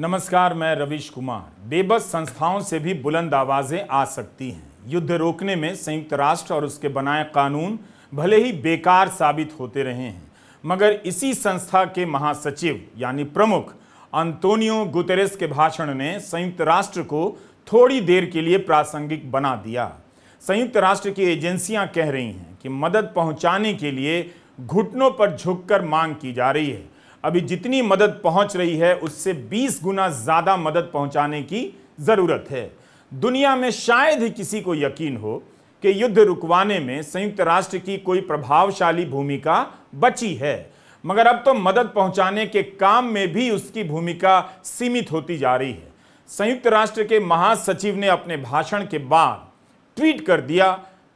नमस्कार मैं रविश कुमार बेबस संस्थाओं से भी बुलंद आवाज़ें आ सकती हैं युद्ध रोकने में संयुक्त राष्ट्र और उसके बनाए कानून भले ही बेकार साबित होते रहे हैं मगर इसी संस्था के महासचिव यानी प्रमुख अंतोनियो गुतेरेस के भाषण ने संयुक्त राष्ट्र को थोड़ी देर के लिए प्रासंगिक बना दिया संयुक्त राष्ट्र की एजेंसियां कह रही हैं कि मदद पहुंचाने के लिए घुटनों पर झुककर मांग की जा रही है अभी जितनी मदद पहुंच रही है उससे 20 गुना ज़्यादा मदद पहुंचाने की ज़रूरत है दुनिया में शायद ही किसी को यकीन हो कि युद्ध रुकवाने में संयुक्त राष्ट्र की कोई प्रभावशाली भूमिका बची है मगर अब तो मदद पहुंचाने के काम में भी उसकी भूमिका सीमित होती जा रही है संयुक्त राष्ट्र के महासचिव ने अपने भाषण के बाद ट्वीट कर दिया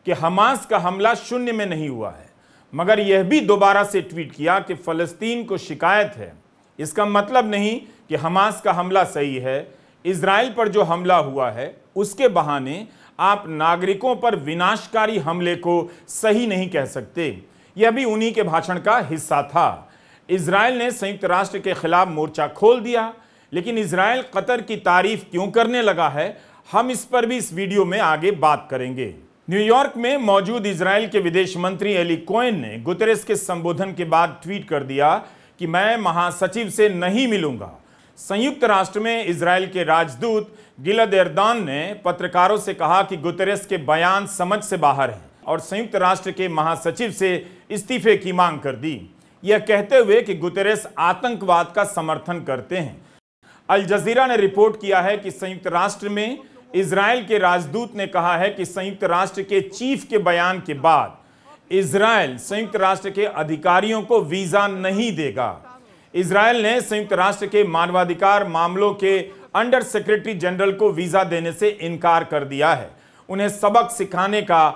कि हमास का हमला शून्य में नहीं हुआ है मगर यह भी दोबारा से ट्वीट किया कि फ़लस्तीन को शिकायत है इसका मतलब नहीं कि हमास का हमला सही है इसराइल पर जो हमला हुआ है उसके बहाने आप नागरिकों पर विनाशकारी हमले को सही नहीं कह सकते यह भी उन्हीं के भाषण का हिस्सा था इसराइल ने संयुक्त राष्ट्र के खिलाफ मोर्चा खोल दिया लेकिन इसराइल कतर की तारीफ क्यों करने लगा है हम इस पर भी इस वीडियो में आगे बात करेंगे न्यूयॉर्क में मौजूद इसराइल के विदेश मंत्री एली कोयन ने गुतरेस के संबोधन के बाद ट्वीट कर दिया कि मैं महासचिव से नहीं मिलूंगा संयुक्त राष्ट्र में इसराइल के राजदूत गिलद एरदान ने पत्रकारों से कहा कि गुतरेस के बयान समझ से बाहर हैं और संयुक्त राष्ट्र के महासचिव से इस्तीफे की मांग कर दी यह कहते हुए कि गुतरेस आतंकवाद का समर्थन करते हैं अल जजीरा ने रिपोर्ट किया है कि संयुक्त राष्ट्र में इसराइल के राजदूत ने कहा है कि संयुक्त राष्ट्र के चीफ के बयान के बाद इसराइल संयुक्त राष्ट्र के अधिकारियों को वीज़ा नहीं देगा इसराइल ने संयुक्त राष्ट्र के मानवाधिकार मामलों के अंडर सेक्रेटरी जनरल को वीज़ा देने से इनकार कर दिया है उन्हें सबक सिखाने का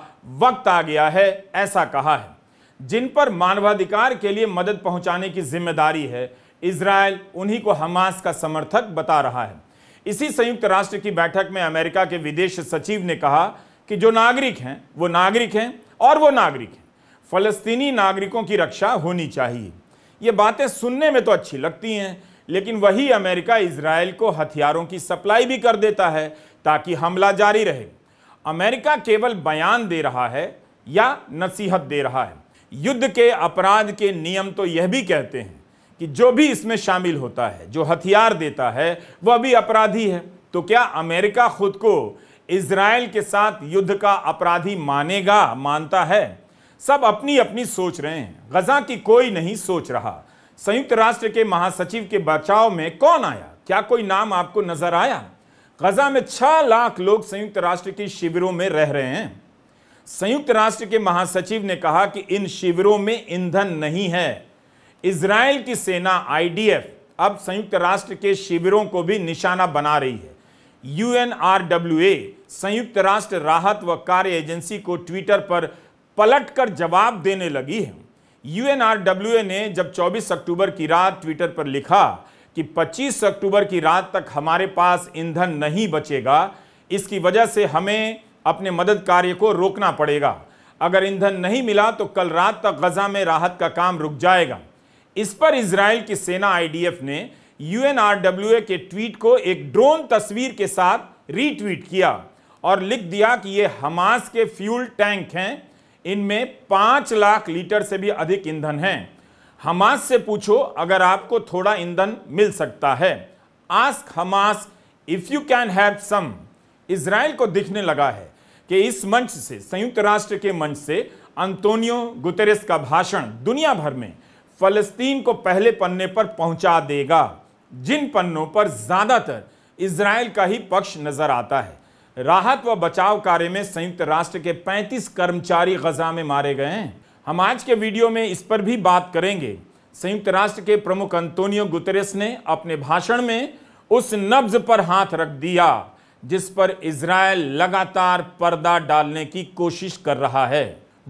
वक्त आ गया है ऐसा कहा है जिन पर मानवाधिकार के लिए मदद पहुंचाने की जिम्मेदारी है इसराइल उन्हीं को हमास का समर्थक बता रहा है इसी संयुक्त राष्ट्र की बैठक में अमेरिका के विदेश सचिव ने कहा कि जो नागरिक हैं वो नागरिक हैं और वो नागरिक हैं फलस्तीनी नागरिकों की रक्षा होनी चाहिए ये बातें सुनने में तो अच्छी लगती हैं लेकिन वही अमेरिका इसराइल को हथियारों की सप्लाई भी कर देता है ताकि हमला जारी रहे अमेरिका केवल बयान दे रहा है या नसीहत दे रहा है युद्ध के अपराध के नियम तो यह भी कहते हैं कि जो भी इसमें शामिल होता है जो हथियार देता है वह भी अपराधी है तो क्या अमेरिका खुद को इसराइल के साथ युद्ध का अपराधी मानेगा मानता है सब अपनी अपनी सोच रहे हैं गजा की कोई नहीं सोच रहा संयुक्त राष्ट्र के महासचिव के बचाव में कौन आया क्या कोई नाम आपको नजर आया गजा में छह लाख लोग संयुक्त राष्ट्र के शिविरों में रह रहे हैं संयुक्त राष्ट्र के महासचिव ने कहा कि इन शिविरों में ईंधन नहीं है इसराइल की सेना आईडीएफ अब संयुक्त राष्ट्र के शिविरों को भी निशाना बना रही है यूएनआरडब्ल्यूए संयुक्त राष्ट्र राहत व कार्य एजेंसी को ट्विटर पर पलटकर जवाब देने लगी है यूएनआरडब्ल्यूए ने जब 24 अक्टूबर की रात ट्विटर पर लिखा कि 25 अक्टूबर की रात तक हमारे पास ईंधन नहीं बचेगा इसकी वजह से हमें अपने मदद कार्य को रोकना पड़ेगा अगर ईंधन नहीं मिला तो कल रात तक गजा में राहत का काम रुक जाएगा इस पर इसराइल की सेना आईडीएफ ने यूएनआरडब्ल्यूए के ट्वीट को एक ड्रोन तस्वीर के साथ रीट्वीट किया और लिख दिया कि ये हमास के फ्यूल टैंक हैं इनमें पांच लाख लीटर से भी अधिक ईंधन है हमास से पूछो अगर आपको थोड़ा ईंधन मिल सकता है ask Hamas if you can have some Israel को दिखने लगा है कि इस मंच से संयुक्त राष्ट्र के मंच से अंतोनियो गुतेरेस का भाषण दुनिया भर में फ़लस्तीन को पहले पन्ने पर पहुंचा देगा जिन पन्नों पर ज़्यादातर इसराइल का ही पक्ष नज़र आता है राहत व बचाव कार्य में संयुक्त राष्ट्र के 35 कर्मचारी गजा में मारे गए हैं हम आज के वीडियो में इस पर भी बात करेंगे संयुक्त राष्ट्र के प्रमुख अंतोनियो गुतरेस ने अपने भाषण में उस नब्ज पर हाथ रख दिया जिस पर इसराइल लगातार पर्दा डालने की कोशिश कर रहा है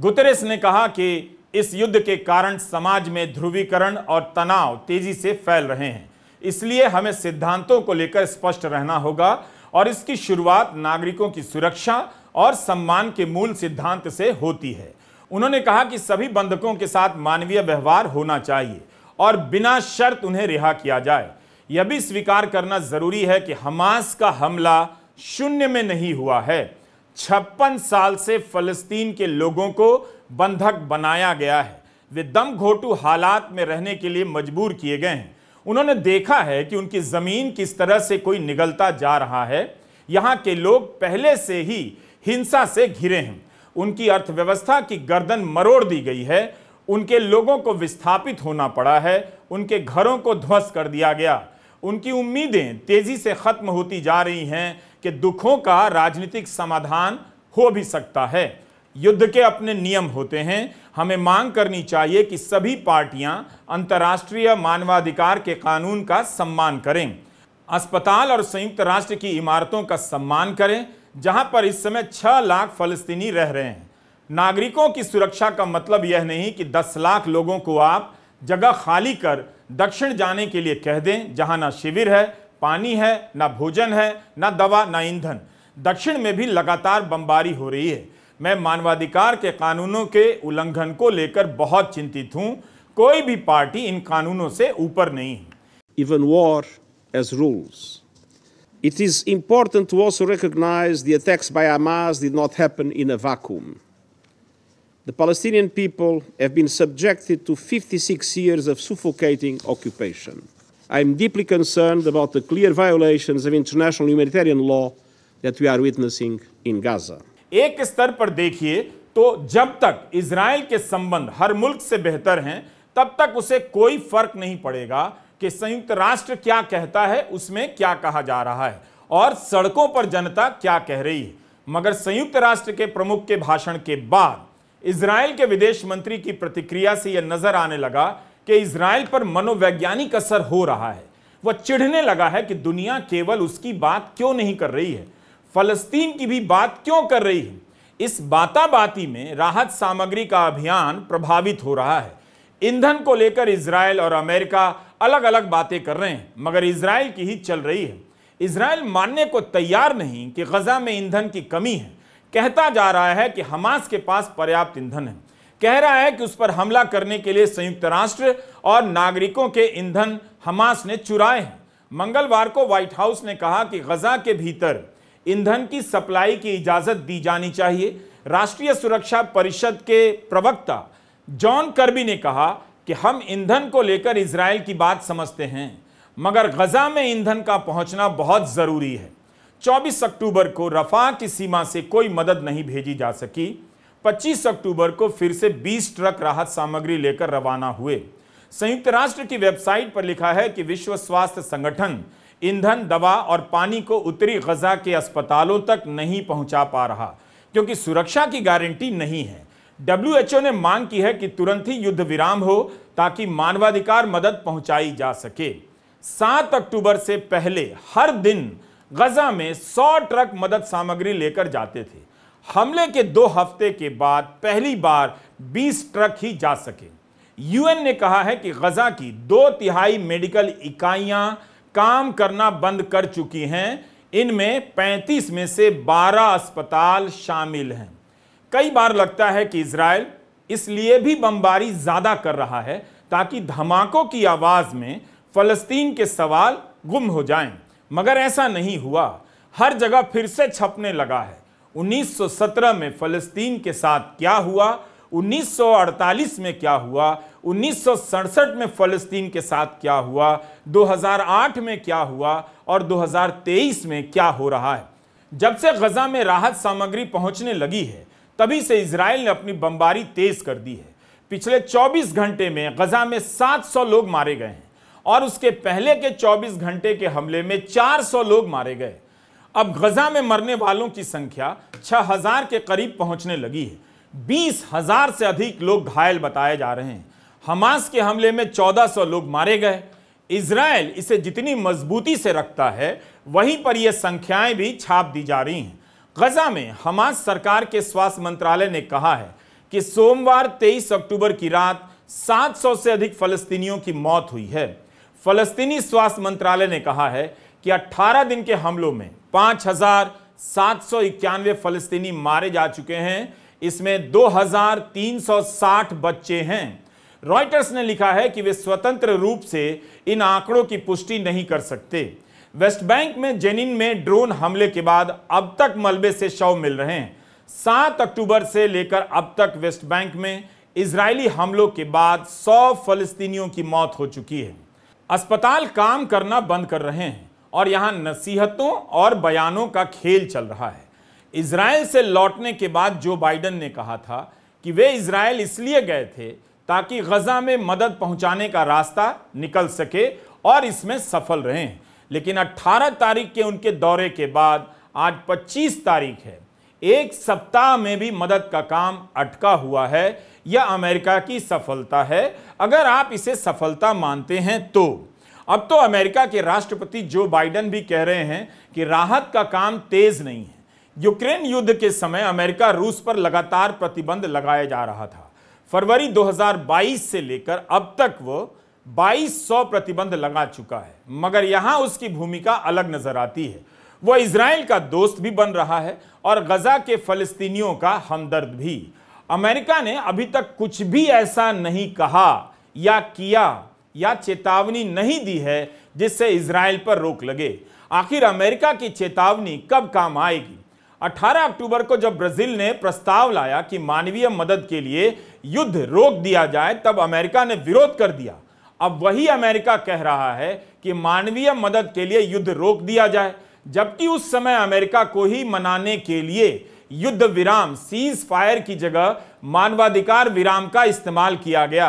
गुतरेस ने कहा कि इस युद्ध के कारण समाज में ध्रुवीकरण और तनाव तेजी से फैल रहे हैं इसलिए हमें सिद्धांतों को लेकर स्पष्ट रहना होगा और इसकी शुरुआत नागरिकों की सुरक्षा और सम्मान के मूल सिद्धांत से होती है उन्होंने कहा कि सभी बंधकों के साथ मानवीय व्यवहार होना चाहिए और बिना शर्त उन्हें रिहा किया जाए यह भी स्वीकार करना जरूरी है कि हमास का हमला शून्य में नहीं हुआ है छप्पन साल से फलस्तीन के लोगों को बंधक बनाया गया है वे दम घोटू हालात में रहने के लिए मजबूर किए गए हैं उन्होंने देखा है कि उनकी ज़मीन किस तरह से कोई निगलता जा रहा है यहाँ के लोग पहले से ही हिंसा से घिरे हैं उनकी अर्थव्यवस्था की गर्दन मरोड़ दी गई है उनके लोगों को विस्थापित होना पड़ा है उनके घरों को ध्वस्त कर दिया गया उनकी उम्मीदें तेज़ी से ख़त्म होती जा रही हैं कि दुखों का राजनीतिक समाधान हो भी सकता है युद्ध के अपने नियम होते हैं हमें मांग करनी चाहिए कि सभी पार्टियां अंतर्राष्ट्रीय मानवाधिकार के कानून का सम्मान करें अस्पताल और संयुक्त राष्ट्र की इमारतों का सम्मान करें जहां पर इस समय छह लाख फलस्तीनी रह रहे हैं नागरिकों की सुरक्षा का मतलब यह नहीं कि दस लाख लोगों को आप जगह खाली कर दक्षिण जाने के लिए कह दें जहां ना शिविर है पानी है ना भोजन है ना दवा ना ईंधन दक्षिण में भी लगातार बमबारी हो रही है Even war as rules, It is important to also recognize the attacks by Hamas did not happen in a vacuum. The Palestinian people have been subjected to 56 years of suffocating occupation. I am deeply concerned about the clear violations of international humanitarian law that we are witnessing in Gaza. एक स्तर पर देखिए तो जब तक Israel के संबंध हर मुल्क से बेहतर हैं तब तक उसे कोई फर्क नहीं पड़ेगा कि संयुक्त राष्ट्र क्या कहता है उसमें क्या कहा जा रहा है और सड़कों पर जनता क्या कह रही है मगर संयुक्त राष्ट्र के प्रमुख के भाषण के बाद इसराइल के विदेश मंत्री की प्रतिक्रिया से यह नजर आने लगा कि इसराइल पर मनोवैज्ञानिक असर हो रहा है वह चिढ़ने लगा है कि दुनिया केवल उसकी बात क्यों नहीं कर रही है फलस्तीन की भी बात क्यों कर रही है इस बाताबाती में राहत सामग्री का अभियान प्रभावित हो रहा है ईंधन को लेकर इसराइल और अमेरिका अलग अलग बातें कर रहे हैं मगर इसराइल की ही चल रही है इसराइल मानने को तैयार नहीं कि गजा में ईंधन की कमी है कहता जा रहा है कि हमास के पास पर्याप्त ईंधन है कह रहा है कि उस पर हमला करने के लिए संयुक्त राष्ट्र और नागरिकों के ईंधन हमास ने चुराए हैं मंगलवार को व्हाइट हाउस ने कहा कि गजा के भीतर ईंधन की सप्लाई की इजाज़त दी जानी चाहिए राष्ट्रीय सुरक्षा परिषद के प्रवक्ता जॉन कर्बी ने कहा कि हम ईंधन को लेकर इसराइल की बात समझते हैं मगर गज़ा में ईंधन का पहुंचना बहुत ज़रूरी है 24 अक्टूबर को रफा की सीमा से कोई मदद नहीं भेजी जा सकी 25 अक्टूबर को फिर से 20 ट्रक राहत सामग्री लेकर रवाना हुए संयुक्त राष्ट्र की वेबसाइट पर लिखा है कि विश्व स्वास्थ्य संगठन ईंधन दवा और पानी को उत्तरी गजा के अस्पतालों तक नहीं पहुंचा पा रहा क्योंकि सुरक्षा की गारंटी नहीं है डब्ल्यू ने मांग की है कि तुरंत ही युद्ध विराम हो ताकि मानवाधिकार मदद पहुंचाई जा सके सात अक्टूबर से पहले हर दिन गजा में सौ ट्रक मदद सामग्री लेकर जाते थे हमले के दो हफ्ते के बाद पहली बार 20 ट्रक ही जा सके यूएन ने कहा है कि गजा की दो तिहाई मेडिकल इकाइयां काम करना बंद कर चुकी हैं इनमें 35 में से 12 अस्पताल शामिल हैं कई बार लगता है कि इसराइल इसलिए भी बमबारी ज़्यादा कर रहा है ताकि धमाकों की आवाज़ में फ़लस्तीन के सवाल गुम हो जाएं। मगर ऐसा नहीं हुआ हर जगह फिर से छपने लगा है 1917 में फ़लस्तीन के साथ क्या हुआ 1948 में क्या हुआ उन्नीस में फ़लस्तीन के साथ क्या हुआ 2008 में क्या हुआ और 2023 में क्या हो रहा है जब से गज़ा में राहत सामग्री पहुंचने लगी है तभी से इसराइल ने अपनी बमबारी तेज़ कर दी है पिछले 24 घंटे में गज़ा में 700 लोग मारे गए हैं और उसके पहले के 24 घंटे के हमले में 400 लोग मारे गए अब गजा में मरने वालों की संख्या 6000 के करीब पहुंचने लगी है बीस हजार से अधिक लोग घायल बताए जा रहे हैं हमास के हमले में 1400 लोग मारे गए इसराइल इसे जितनी मजबूती से रखता है वहीं पर यह संख्याएं भी छाप दी जा रही हैं गजा में हमास सरकार के स्वास्थ्य मंत्रालय ने कहा है कि सोमवार 23 अक्टूबर की रात 700 से अधिक फलस्तीनियों की मौत हुई है फलस्तीनी स्वास्थ्य मंत्रालय ने कहा है कि 18 दिन के हमलों में पाँच हजार सात सौ इक्यानवे फलस्तीनी मारे जा चुके हैं इसमें 2,360 बच्चे हैं रॉयटर्स ने लिखा है कि वे स्वतंत्र रूप से इन आंकड़ों की पुष्टि नहीं कर सकते वेस्ट बैंक में जेनिन में ड्रोन हमले के बाद अब तक मलबे से शव मिल रहे हैं सात अक्टूबर से लेकर अब तक वेस्ट बैंक में इसराइली हमलों के बाद सौ फलस्तीनियों की मौत हो चुकी है अस्पताल काम करना बंद कर रहे हैं और यहां नसीहतों और बयानों का खेल चल रहा है इसराइल से लौटने के बाद जो बाइडन ने कहा था कि वे इसराइल इसलिए गए थे ताकि गजा में मदद पहुंचाने का रास्ता निकल सके और इसमें सफल रहें लेकिन 18 तारीख के उनके दौरे के बाद आज 25 तारीख है एक सप्ताह में भी मदद का काम अटका हुआ है यह अमेरिका की सफलता है अगर आप इसे सफलता मानते हैं तो अब तो अमेरिका के राष्ट्रपति जो बाइडन भी कह रहे हैं कि राहत का काम तेज नहीं है यूक्रेन युद्ध के समय अमेरिका रूस पर लगातार प्रतिबंध लगाया जा रहा था फरवरी 2022 से लेकर अब तक वो 2200 प्रतिबंध लगा चुका है मगर यहां उसकी भूमिका अलग नजर आती है वह इसराइल का दोस्त भी बन रहा है और गजा के फलस्तीनियों का हमदर्द भी अमेरिका ने अभी तक कुछ भी ऐसा नहीं कहा या किया या चेतावनी नहीं दी है जिससे इसराइल पर रोक लगे आखिर अमेरिका की चेतावनी कब काम आएगी 18 अक्टूबर को जब ब्राजील ने प्रस्ताव लाया कि मानवीय मदद के लिए युद्ध रोक दिया जाए तब अमेरिका ने विरोध कर दिया अब वही अमेरिका कह रहा है कि मानवीय मदद के लिए युद्ध रोक दिया जाए जबकि उस समय अमेरिका को ही मनाने के लिए युद्ध विराम सीज फायर की जगह मानवाधिकार विराम का इस्तेमाल किया गया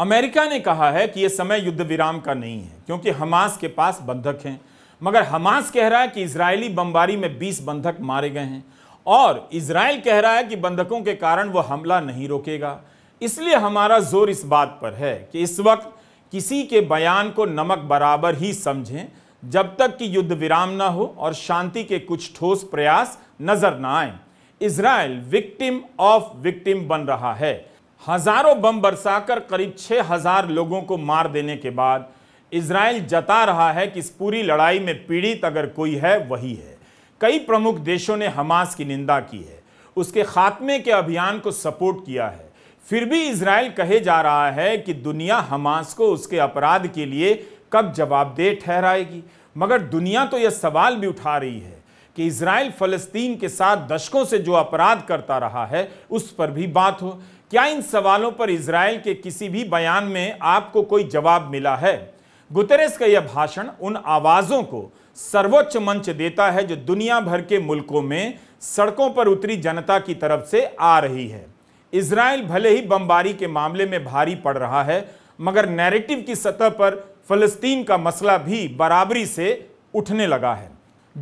अमेरिका ने कहा है कि यह समय युद्ध विराम का नहीं है क्योंकि हमास के पास बंधक हैं मगर हमास कह रहा है कि इसराइली बमबारी में 20 बंधक मारे गए हैं और इसराइल कह रहा है कि बंधकों के कारण वो हमला नहीं रोकेगा इसलिए हमारा जोर इस बात पर है कि इस वक्त किसी के बयान को नमक बराबर ही समझें जब तक कि युद्ध विराम ना हो और शांति के कुछ ठोस प्रयास नजर न आए इसराइल विक्टिम ऑफ विक्टिम बन रहा है हजारों बम बरसाकर करीब 6000 लोगों को मार देने के बाद इसराइल जता रहा है कि इस पूरी लड़ाई में पीड़ित अगर कोई है वही है कई प्रमुख देशों ने हमास की निंदा की है उसके खात्मे के अभियान को सपोर्ट किया है फिर भी इसराइल कहे जा रहा है कि दुनिया हमास को उसके अपराध के लिए कब जवाबदेह ठहराएगी मगर दुनिया तो यह सवाल भी उठा रही है कि इसराइल फ़लस्तीन के साथ दशकों से जो अपराध करता रहा है उस पर भी बात हो क्या इन सवालों पर इसराइल के किसी भी बयान में आपको कोई जवाब मिला है गुतरेस का यह भाषण उन आवाज़ों को सर्वोच्च मंच देता है जो दुनिया भर के मुल्कों में सड़कों पर उतरी जनता की तरफ से आ रही है इसराइल भले ही बमबारी के मामले में भारी पड़ रहा है मगर नैरेटिव की सतह पर फलस्तीन का मसला भी बराबरी से उठने लगा है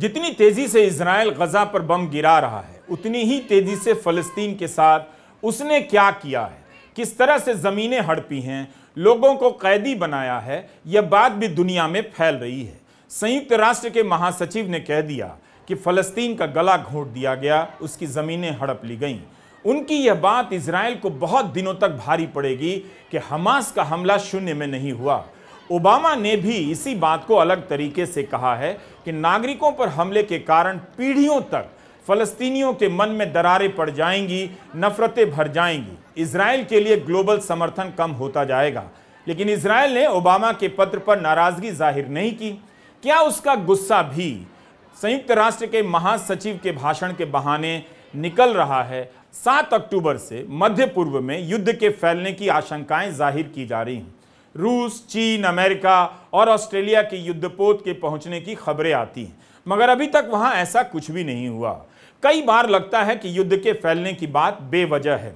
जितनी तेज़ी से इसराइल गज़ा पर बम गिरा रहा है उतनी ही तेज़ी से फ़लस्तीन के साथ उसने क्या किया है किस तरह से ज़मीनें हड़पी हैं लोगों को कैदी बनाया है यह बात भी दुनिया में फैल रही है संयुक्त राष्ट्र के महासचिव ने कह दिया कि फ़लस्तीन का गला घोंट दिया गया उसकी ज़मीनें हड़प ली गईं उनकी यह बात इसराइल को बहुत दिनों तक भारी पड़ेगी कि हमास का हमला शून्य में नहीं हुआ ओबामा ने भी इसी बात को अलग तरीके से कहा है कि नागरिकों पर हमले के कारण पीढ़ियों तक फ़लस्तीनियों के मन में दरारें पड़ जाएंगी नफ़रतें भर जाएंगी इसराइल के लिए ग्लोबल समर्थन कम होता जाएगा लेकिन इसराइल ने ओबामा के पत्र पर नाराज़गी जाहिर नहीं की क्या उसका गुस्सा भी संयुक्त राष्ट्र के महासचिव के भाषण के बहाने निकल रहा है सात अक्टूबर से मध्य पूर्व में युद्ध के फैलने की आशंकाएं जाहिर की जा रही हैं रूस चीन अमेरिका और ऑस्ट्रेलिया के युद्धपोत के पहुंचने की खबरें आती हैं मगर अभी तक वहां ऐसा कुछ भी नहीं हुआ कई बार लगता है कि युद्ध के फैलने की बात बेवजह है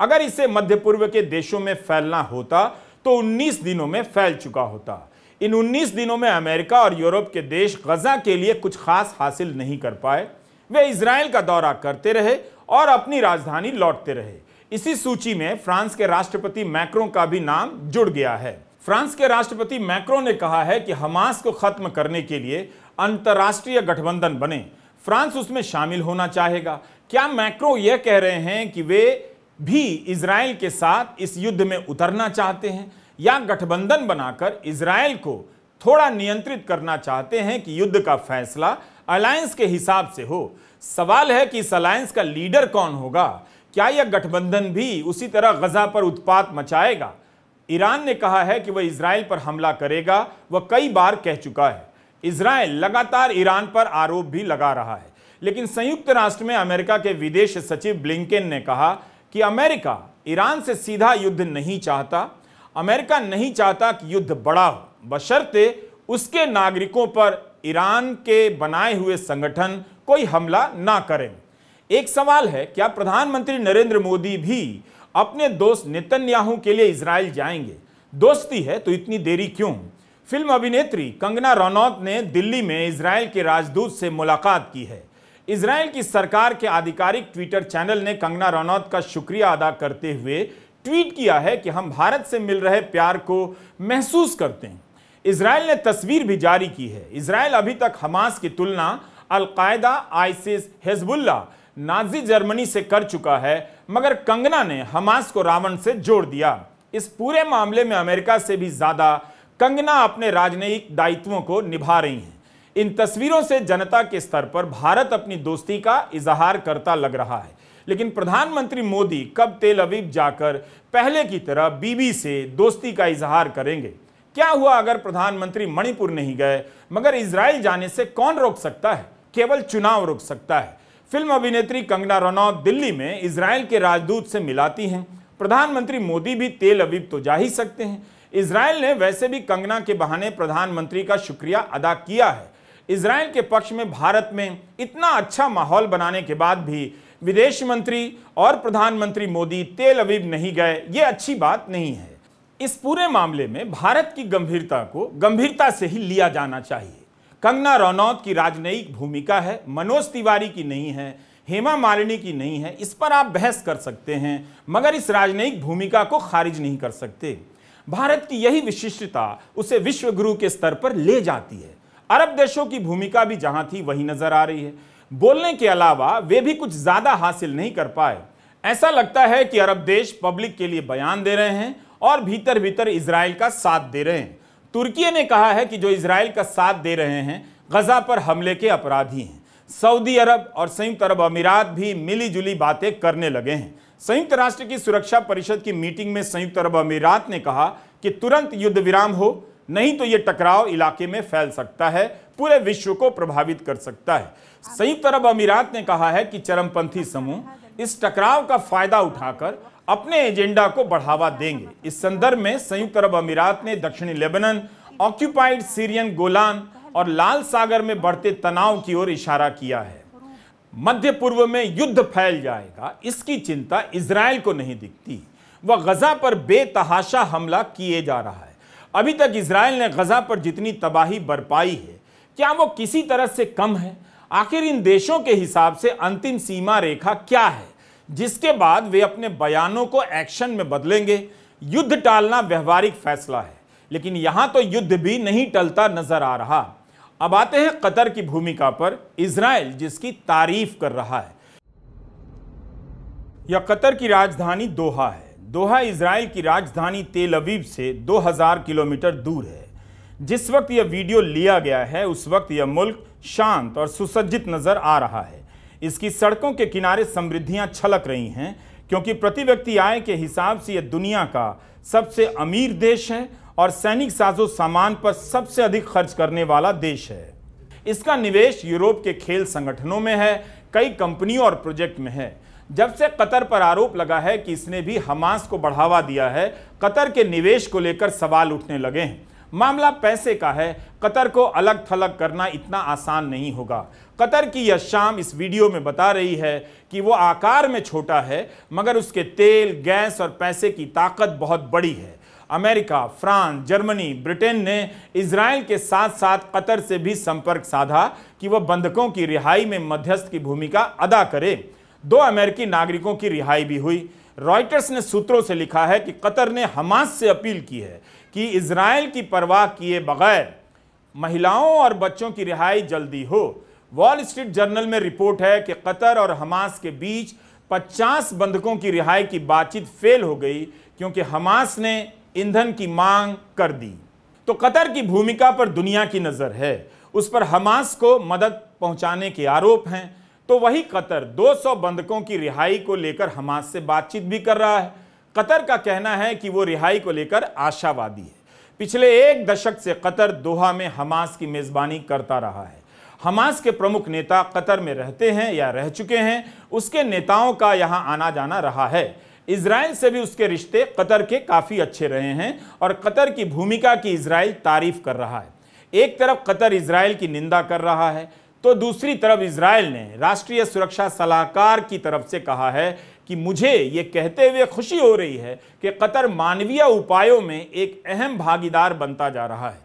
अगर इसे मध्य पूर्व के देशों में फैलना होता तो 19 दिनों में फैल चुका होता इन 19 दिनों में अमेरिका और यूरोप के देश गजा के लिए कुछ खास हासिल नहीं कर पाए वे इसराइल का दौरा करते रहे और अपनी राजधानी लौटते रहे इसी सूची में फ्रांस के राष्ट्रपति मैक्रो का भी नाम जुड़ गया है फ्रांस के राष्ट्रपति मैक्रो ने कहा है कि हमास को खत्म करने के लिए अंतर्राष्ट्रीय गठबंधन बने फ्रांस उसमें शामिल होना चाहेगा क्या मैक्रो यह कह रहे हैं कि वे भी इसराइल के साथ इस युद्ध में उतरना चाहते हैं या गठबंधन बनाकर इसराइल को थोड़ा नियंत्रित करना चाहते हैं कि युद्ध का फैसला अलायंस के हिसाब से हो सवाल है कि इस अलायंस का लीडर कौन होगा क्या यह गठबंधन भी उसी तरह गजा पर उत्पात मचाएगा ईरान ने कहा है कि वह इसराइल पर हमला करेगा वह कई बार कह चुका है इसराइल लगातार ईरान पर आरोप भी लगा रहा है लेकिन संयुक्त राष्ट्र में अमेरिका के विदेश सचिव ब्लिंकन ने कहा कि अमेरिका ईरान से सीधा युद्ध नहीं चाहता अमेरिका नहीं चाहता कि युद्ध बड़ा हो बशर्ते उसके नागरिकों पर ईरान के बनाए हुए संगठन कोई हमला ना करें एक सवाल है क्या प्रधानमंत्री नरेंद्र मोदी भी अपने दोस्त नितन्याहू के लिए इसराइल जाएंगे दोस्ती है तो इतनी देरी क्यों फिल्म अभिनेत्री कंगना रनौत ने दिल्ली में इसराइल के राजदूत से मुलाकात की है इसराइल की सरकार के आधिकारिक ट्विटर चैनल ने कंगना रनौत का शुक्रिया अदा करते हुए ट्वीट किया है कि हम भारत से मिल रहे प्यार को महसूस करते हैं इसराइल ने तस्वीर भी जारी की है इसराइल अभी तक हमास की तुलना Al Qaeda ISIS Hezbollah Nazi Germany से कर चुका है मगर कंगना ने हमास को रावण से जोड़ दिया इस पूरे मामले में अमेरिका से भी ज़्यादा कंगना अपने राजनयिक दायित्वों को निभा रही हैं इन तस्वीरों से जनता के स्तर पर भारत अपनी दोस्ती का इजहार करता लग रहा है लेकिन प्रधानमंत्री मोदी कब तेल अवीब जाकर पहले की तरह बीबी से दोस्ती का इजहार करेंगे क्या हुआ अगर प्रधानमंत्री मणिपुर नहीं गए मगर इसराइल जाने से कौन रोक सकता है केवल चुनाव रोक सकता है फिल्म अभिनेत्री कंगना रनौत दिल्ली में इसराइल के राजदूत से मिलाती हैं प्रधानमंत्री मोदी भी तेल अवीब तो जा ही सकते हैं इसराइल ने वैसे भी कंगना के बहाने प्रधानमंत्री का शुक्रिया अदा किया है इसराइल के पक्ष में भारत में इतना अच्छा माहौल बनाने के बाद भी विदेश मंत्री और प्रधानमंत्री मोदी तेल अवीब नहीं गए ये अच्छी बात नहीं है इस पूरे मामले में भारत की गंभीरता को गंभीरता से ही लिया जाना चाहिए कंगना रनौत की राजनयिक भूमिका है मनोज तिवारी की नहीं है हेमा मालिनी की नहीं है इस पर आप बहस कर सकते हैं मगर इस राजनयिक भूमिका को खारिज नहीं कर सकते भारत की यही विशिष्टता उसे विश्व गुरु के स्तर पर ले जाती है अरब देशों की भूमिका भी जहां थी वही नजर आ रही है बोलने के अलावा वे भी कुछ ज्यादा हासिल नहीं कर पाए ऐसा लगता है कि अरब देश पब्लिक के लिए बयान दे रहे हैं और भीतर भीतर इसराइल का साथ दे रहे हैं तुर्की ने कहा है कि जो इसराइल का साथ दे रहे हैं गजा पर हमले के अपराधी हैं सऊदी अरब और संयुक्त अरब अमीरात भी मिलीजुली बातें करने लगे हैं संयुक्त राष्ट्र की सुरक्षा परिषद की मीटिंग में संयुक्त अरब अमीरात ने कहा कि तुरंत युद्ध विराम हो नहीं तो यह टकराव इलाके में फैल सकता है पूरे विश्व को प्रभावित कर सकता है संयुक्त अरब अमीरात ने कहा है कि चरमपंथी समूह इस टकराव का फायदा उठाकर अपने एजेंडा को बढ़ावा देंगे इस संदर्भ में संयुक्त अरब अमीरात ने दक्षिणी लेबनन ऑक्यूपाइड सीरियन गोलान और लाल सागर में बढ़ते तनाव की ओर इशारा किया है मध्य पूर्व में युद्ध फैल जाएगा इसकी चिंता इसराइल को नहीं दिखती वह गजा पर बेतहाशा हमला किए जा रहा है अभी तक इसराइल ने गजा पर जितनी तबाही बरपाई है क्या वो किसी तरह से कम है आखिर इन देशों के हिसाब से अंतिम सीमा रेखा क्या है जिसके बाद वे अपने बयानों को एक्शन में बदलेंगे युद्ध टालना व्यवहारिक फैसला है लेकिन यहां तो युद्ध भी नहीं टलता नजर आ रहा अब आते हैं कतर की भूमिका पर इसराइल जिसकी तारीफ कर रहा है यह कतर की राजधानी दोहा है दोहा इसराइल की राजधानी तेल अवीब से 2000 किलोमीटर दूर है जिस वक्त यह वीडियो लिया गया है उस वक्त यह मुल्क शांत और सुसज्जित नज़र आ रहा है इसकी सड़कों के किनारे समृद्धियां छलक रही हैं क्योंकि प्रति व्यक्ति आय के हिसाब से यह दुनिया का सबसे अमीर देश है और सैनिक साजो सामान पर सबसे अधिक खर्च करने वाला देश है इसका निवेश यूरोप के खेल संगठनों में है कई कंपनियों और प्रोजेक्ट में है जब से कतर पर आरोप लगा है कि इसने भी हमास को बढ़ावा दिया है कतर के निवेश को लेकर सवाल उठने लगे हैं मामला पैसे का है कतर को अलग थलग करना इतना आसान नहीं होगा कतर की यह शाम इस वीडियो में बता रही है कि वो आकार में छोटा है मगर उसके तेल गैस और पैसे की ताकत बहुत बड़ी है अमेरिका फ्रांस जर्मनी ब्रिटेन ने इसराइल के साथ साथ कतर से भी संपर्क साधा कि वह बंधकों की रिहाई में मध्यस्थ की भूमिका अदा करे दो अमेरिकी नागरिकों की रिहाई भी हुई रॉयटर्स ने सूत्रों से लिखा है कि कतर ने हमास से अपील की है कि इसराइल की परवाह किए बगैर महिलाओं और बच्चों की रिहाई जल्दी हो वॉल स्ट्रीट जर्नल में रिपोर्ट है कि कतर और हमास के बीच 50 बंधकों की रिहाई की बातचीत फेल हो गई क्योंकि हमास ने ईंधन की मांग कर दी तो कतर की भूमिका पर दुनिया की नज़र है उस पर हमास को मदद पहुंचाने के आरोप हैं तो वही कतर 200 बंधकों की रिहाई को लेकर हमास से बातचीत भी कर रहा है कतर का कहना है कि वो रिहाई को लेकर आशावादी है पिछले एक दशक से कतर दोहा में हमास की मेज़बानी करता रहा है हमास के प्रमुख नेता कतर में रहते हैं या रह चुके हैं उसके नेताओं का यहाँ आना जाना रहा है इसराइल से भी उसके रिश्ते कतर के काफ़ी अच्छे रहे हैं और कतर की भूमिका की इसराइल तारीफ कर रहा है एक तरफ कतर इसराइल की निंदा कर रहा है तो दूसरी तरफ इसराइल ने राष्ट्रीय सुरक्षा सलाहकार की तरफ से कहा है कि मुझे ये कहते हुए खुशी हो रही है कि कतर मानवीय उपायों में एक अहम भागीदार बनता जा रहा है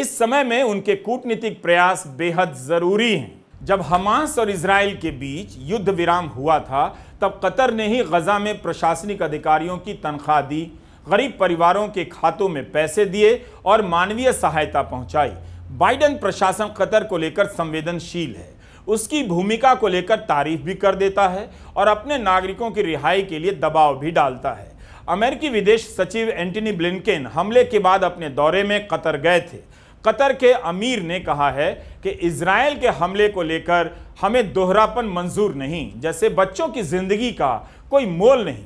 इस समय में उनके कूटनीतिक प्रयास बेहद ज़रूरी हैं जब हमास और इसराइल के बीच युद्ध विराम हुआ था तब कतर ने ही गजा में प्रशासनिक अधिकारियों की तनख्वाह दी गरीब परिवारों के खातों में पैसे दिए और मानवीय सहायता पहुंचाई बाइडन प्रशासन कतर को लेकर संवेदनशील है उसकी भूमिका को लेकर तारीफ भी कर देता है और अपने नागरिकों की रिहाई के लिए दबाव भी डालता है अमेरिकी विदेश सचिव एंटनी ब्लिंकन हमले के बाद अपने दौरे में कतर गए थे कतर के अमीर ने कहा है कि इसराइल के हमले को लेकर हमें दोहरापन मंजूर नहीं जैसे बच्चों की जिंदगी का कोई मोल नहीं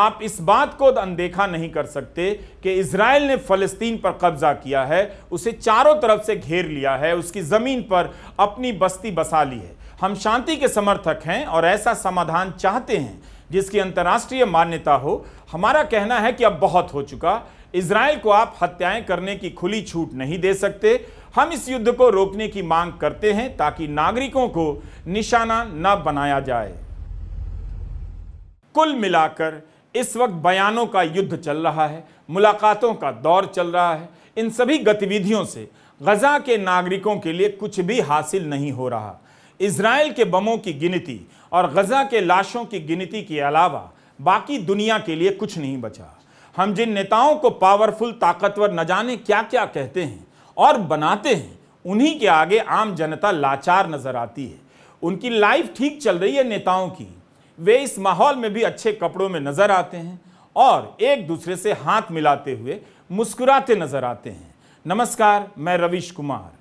आप इस बात को अनदेखा नहीं कर सकते कि इसराइल ने फ़लस्तीन पर कब्जा किया है उसे चारों तरफ से घेर लिया है उसकी ज़मीन पर अपनी बस्ती बसा ली है हम शांति के समर्थक हैं और ऐसा समाधान चाहते हैं जिसकी अंतर्राष्ट्रीय मान्यता हो हमारा कहना है कि अब बहुत हो चुका इसराइल को आप हत्याएं करने की खुली छूट नहीं दे सकते हम इस युद्ध को रोकने की मांग करते हैं ताकि नागरिकों को निशाना न बनाया जाए कुल मिलाकर इस वक्त बयानों का युद्ध चल रहा है मुलाकातों का दौर चल रहा है इन सभी गतिविधियों से गजा के नागरिकों के लिए कुछ भी हासिल नहीं हो रहा इसराइल के बमों की गिनती और गजा के लाशों की गिनती के अलावा बाकी दुनिया के लिए कुछ नहीं बचा हम जिन नेताओं को पावरफुल ताकतवर न जाने क्या क्या कहते हैं और बनाते हैं उन्हीं के आगे आम जनता लाचार नजर आती है उनकी लाइफ ठीक चल रही है नेताओं की वे इस माहौल में भी अच्छे कपड़ों में नजर आते हैं और एक दूसरे से हाथ मिलाते हुए मुस्कुराते नजर आते हैं नमस्कार मैं रविश कुमार